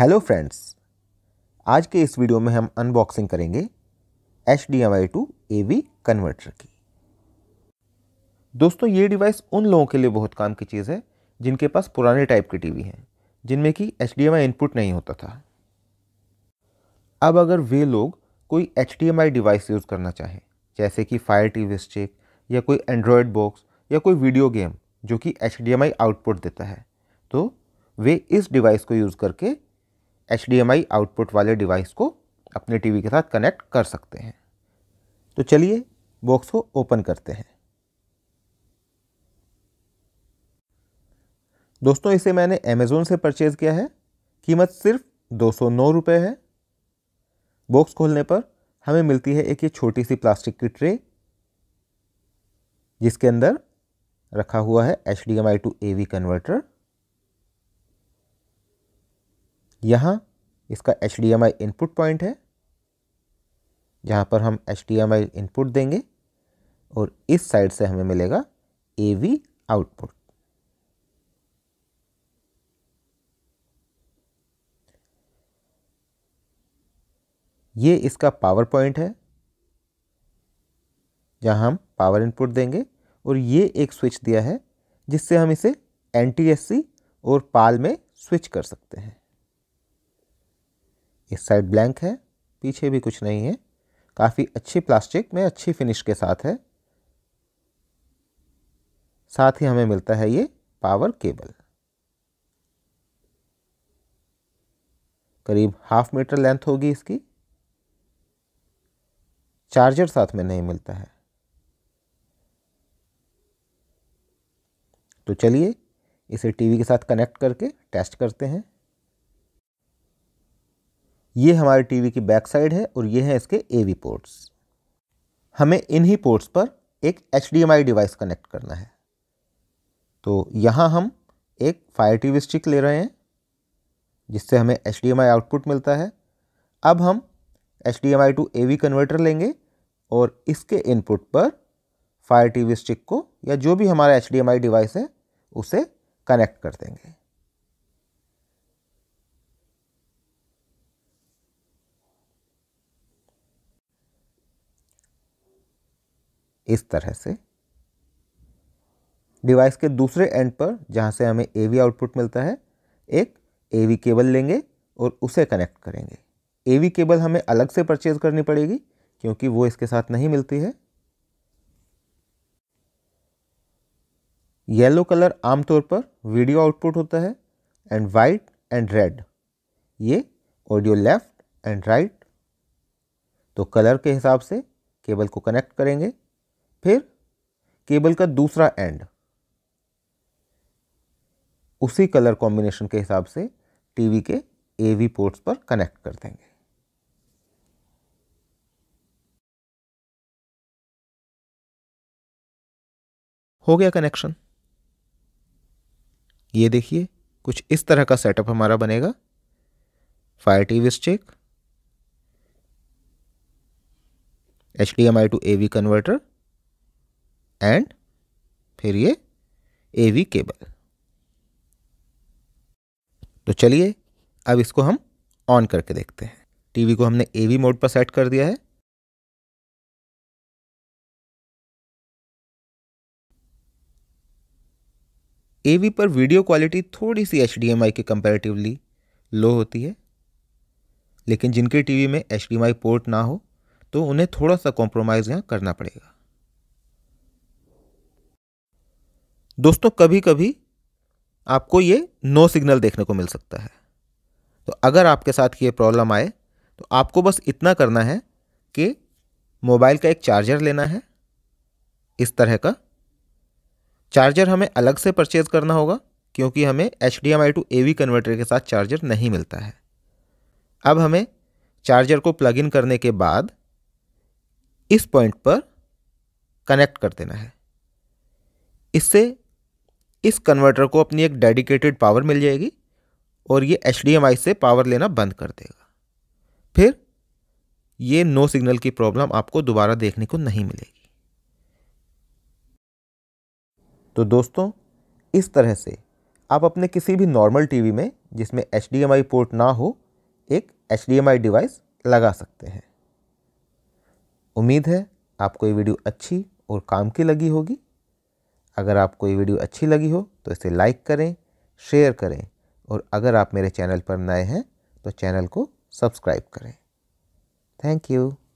hello friends आज के इस वीडियो में हम अनबॉक्सिंग करेंगे H D M I to A V converter की दोस्तों ये डिवाइस उन लोगों के लिए बहुत काम की चीज़ है जिनके पास पुराने टाइप के टीवी हैं जिनमें कि H D M I input नहीं होता था अब अगर वे लोग कोई H D M I device use करना चाहें जैसे कि फायर टी वी स्टिक या कोई एंड्रॉयड बॉक्स या कोई वीडियो गेम जो कि H D M I output देता है तो वे इस डिवाइस को यूज़ करके एच आउटपुट वाले डिवाइस को अपने टीवी के साथ कनेक्ट कर सकते हैं तो चलिए बॉक्स को ओपन करते हैं दोस्तों इसे मैंने अमेज़ोन से परचेज़ किया है कीमत सिर्फ दो सौ नौ रुपये है बॉक्स खोलने पर हमें मिलती है एक ये छोटी सी प्लास्टिक की ट्रे जिसके अंदर रखा हुआ है H D M I to A V converter यहाँ इसका एच इनपुट पॉइंट है जहाँ पर हम एच इनपुट देंगे और इस साइड से हमें मिलेगा ए वी आउटपुट ये इसका पावर पॉइंट है जहाँ हम पावर इनपुट देंगे और ये एक स्विच दिया है जिससे हम इसे एन और पाल में स्विच कर सकते हैं इस साइड ब्लैंक है पीछे भी कुछ नहीं है काफ़ी अच्छी प्लास्टिक में अच्छी फिनिश के साथ है साथ ही हमें मिलता है ये पावर केबल करीब हाफ मीटर लेंथ होगी इसकी चार्जर साथ में नहीं मिलता है तो चलिए इसे टीवी के साथ कनेक्ट करके टेस्ट करते हैं ये हमारे टीवी की बैक साइड है और ये है इसके ए वी पोर्ट्स हमें इन्हीं पोर्ट्स पर एक एच डिवाइस कनेक्ट करना है तो यहाँ हम एक फायर टीवी स्टिक ले रहे हैं जिससे हमें एच आउटपुट मिलता है अब हम H D M I to A V converter लेंगे और इसके इनपुट पर फायर टीवी स्टिक को या जो भी हमारा H D M I device है उसे कनेक्ट कर देंगे इस तरह से डिवाइस के दूसरे एंड पर जहाँ से हमें ए आउटपुट मिलता है एक ए केबल लेंगे और उसे कनेक्ट करेंगे ए केबल हमें अलग से परचेज़ करनी पड़ेगी क्योंकि वो इसके साथ नहीं मिलती है येलो कलर आमतौर पर वीडियो आउटपुट होता है एंड वाइट एंड रेड ये ऑडियो लेफ्ट एंड राइट तो कलर के हिसाब से केबल को कनेक्ट करेंगे फिर केबल का दूसरा एंड उसी कलर कॉम्बिनेशन के हिसाब से टीवी के एवी पोर्ट्स पर कनेक्ट कर देंगे हो गया कनेक्शन ये देखिए कुछ इस तरह का सेटअप हमारा बनेगा fire TV stick H D M I to A V converter and फिर ये ए वी केबल तो चलिए अब इसको हम ऑन करके देखते हैं टीवी को हमने ए वी मोड पर सेट कर दिया है ए पर वीडियो क्वालिटी थोड़ी सी एच के कंपैरेटिवली लो होती है लेकिन जिनके टीवी में एच पोर्ट ना हो तो उन्हें थोड़ा सा कॉम्प्रोमाइज़ यहाँ करना पड़ेगा दोस्तों कभी कभी आपको ये नो सिग्नल देखने को मिल सकता है तो अगर आपके साथ ये प्रॉब्लम आए तो आपको बस इतना करना है कि मोबाइल का एक चार्जर लेना है इस तरह का चार्जर हमें अलग से परचेज़ करना होगा क्योंकि हमें H D M I to A V converter के साथ चार्जर नहीं मिलता है अब हमें चार्जर को प्लग इन करने के बाद इस पॉइंट पर कनेक्ट कर देना है इससे इस कन्वर्टर को अपनी एक डेडिकेटेड पावर मिल जाएगी और ये एच से पावर लेना बंद कर देगा फिर ये नो सिग्नल की प्रॉब्लम आपको दोबारा देखने को नहीं मिलेगी तो दोस्तों इस तरह से आप अपने किसी भी नॉर्मल टीवी में जिसमें एच पोर्ट ना हो एक एच डिवाइस लगा सकते हैं उम्मीद है आपको ये वीडियो अच्छी और काम की लगी होगी अगर आपको ये वीडियो अच्छी लगी हो तो इसे लाइक करें शेयर करें और अगर आप मेरे चैनल पर नए हैं तो चैनल को सब्सक्राइब करें थैंक यू